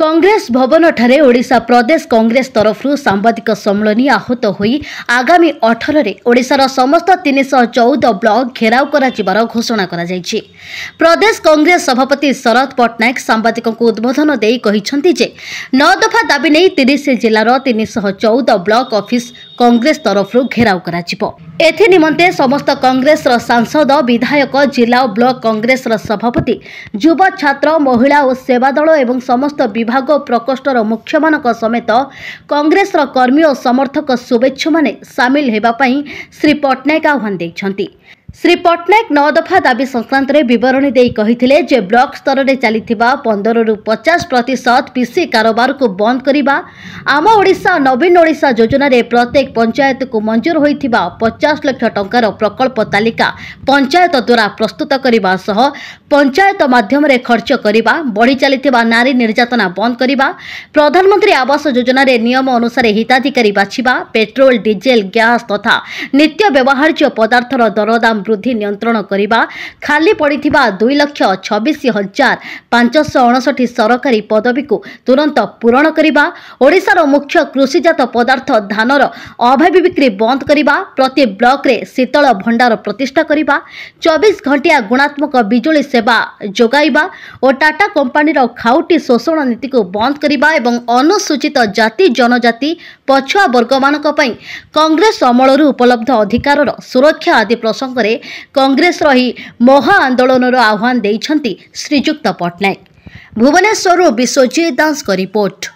କଂଗ୍ରେସ ଭବନଠାରେ ଓଡ଼ିଶା ପ୍ରଦେଶ କଂଗ୍ରେସ ତରଫରୁ ସାମ୍ବାଦିକ ସମ୍ମିଳନୀ ଆହୁତ ହୋଇ ଆଗାମୀ ଅଠରରେ ଓଡ଼ିଶାର ସମସ୍ତ ତିନିଶହ ଚଉଦ ବ୍ଲକ ଘେରାଉ କରାଯିବାର ଘୋଷଣା କରାଯାଇଛି ପ୍ରଦେଶ କଂଗ୍ରେସ ସଭାପତି ଶରଦ ପଟ୍ଟନାୟକ ସାମ୍ବାଦିକଙ୍କୁ ଉଦ୍ବୋଧନ ଦେଇ କହିଛନ୍ତି ଯେ ନଅ ଦଫା ଦାବି ନେଇ ତିରିଶ ଜିଲ୍ଲାର ତିନିଶହ ଚଉଦ ବ୍ଲକ ଅଫିସ କଂଗ୍ରେସ ତରଫରୁ ଘେରାଉ କରାଯିବ ଏଥିନିମନ୍ତେ ସମସ୍ତ କଂଗ୍ରେସର ସାଂସଦ ବିଧାୟକ ଜିଲ୍ଲା ଓ ବ୍ଲକ କଂଗ୍ରେସର ସଭାପତି ଯୁବ ଛାତ୍ର ମହିଳା ଓ ସେବା ଦଳ ଏବଂ ସମସ୍ତ ବିଭାଗ ଓ ପ୍ରକୋଷ୍ଠର ମୁଖ୍ୟମାନଙ୍କ ସମେତ କଂଗ୍ରେସର କର୍ମୀ ଓ ସମର୍ଥକ ଶୁଭେଚ୍ଛୁମାନେ ସାମିଲ ହେବା ପାଇଁ ଶ୍ରୀ ପଟ୍ଟନାୟକ ଆହ୍ୱାନ ଦେଇଛନ୍ତି ଶ୍ରୀ ପଟ୍ଟନାୟକ ନଅ ଦଫା ଦାବି ସଂକ୍ରାନ୍ତରେ ବିବରଣୀ ଦେଇ କହିଥିଲେ ଯେ ବ୍ଲକ ସ୍ତରରେ ଚାଲିଥିବା ପନ୍ଦରରୁ ପଚାଶ ପ୍ରତିଶତ ପିସି କାରବାରକୁ ବନ୍ଦ କରିବା ଆମ ଓଡ଼ିଶା ନବୀନ ଓଡ଼ିଶା ଯୋଜନାରେ ପ୍ରତ୍ୟେକ ପଞ୍ଚାୟତକୁ ମଞ୍ଜୁର ହୋଇଥିବା ପଚାଶ ଲକ୍ଷ ଟଙ୍କାର ପ୍ରକଳ୍ପ ତାଲିକା ପଞ୍ଚାୟତ ଦ୍ୱାରା ପ୍ରସ୍ତୁତ କରିବା ସହ ପଞ୍ଚାୟତ ମାଧ୍ୟମରେ ଖର୍ଚ୍ଚ କରିବା ବଢ଼ି ଚାଲିଥିବା ନାରୀ ନିର୍ଯାତନା ବନ୍ଦ କରିବା ପ୍ରଧାନମନ୍ତ୍ରୀ ଆବାସ ଯୋଜନାରେ ନିୟମ ଅନୁସାରେ ହିତାଧିକାରୀ ବାଛିବା ପେଟ୍ରୋଲ ଡିଜେଲ ଗ୍ୟାସ୍ ତଥା ନିତ୍ୟ ବ୍ୟବହାର୍ଯ୍ୟ ପଦାର୍ଥର ଦରଦାମ ବୃଦ୍ଧି ନିୟନ୍ତ୍ରଣ କରିବା ଖାଲି ପଡ଼ିଥିବା ଦୁଇ ଲକ୍ଷ ଛବିଶ ହଜାର ପାଞ୍ଚଶହ ଅଣଷଠି ସରକାରୀ ପଦବୀକୁ ତୁରନ୍ତ ପୂରଣ କରିବା ଓଡ଼ିଶାର ମୁଖ୍ୟ କୃଷିଜାତ ପଦାର୍ଥ ଧାନର ଅଭାବୀ ବିକ୍ରି ବନ୍ଦ କରିବା ପ୍ରତି ବ୍ଲକରେ ଶୀତଳ ଭଣ୍ଡାର ପ୍ରତିଷ୍ଠା କରିବା ଚବିଶ ଘଣ୍ଟିଆ ଗୁଣାତ୍ମକ ବିଜୁଳି ସେବା ଯୋଗାଇବା ଓ ଟାଟା କମ୍ପାନୀର ଖାଉଟି ଶୋଷଣ ନୀତିକୁ ବନ୍ଦ କରିବା ଏବଂ ଅନୁସୂଚିତ ଜାତି ଜନଜାତି ପଛୁଆ ବର୍ଗମାନଙ୍କ ପାଇଁ କଂଗ୍ରେସ ଅମଳରୁ ଉପଲବ୍ଧ ଅଧିକାରର ସୁରକ୍ଷା ଆଦି ପ୍ରସଙ୍ଗରେ ବିରୁଦ୍ଧରେ କଂଗ୍ରେସ ରହି ମହା ଆନ୍ଦୋଳନର ଆହ୍ୱାନ ଦେଇଛନ୍ତି ଶ୍ରୀଯୁକ୍ତ ପଟ୍ଟନାୟକ ଭୁବନେଶ୍ୱରରୁ ବିଶ୍ୱଜିତ ଦାସଙ୍କ ରିପୋର୍ଟ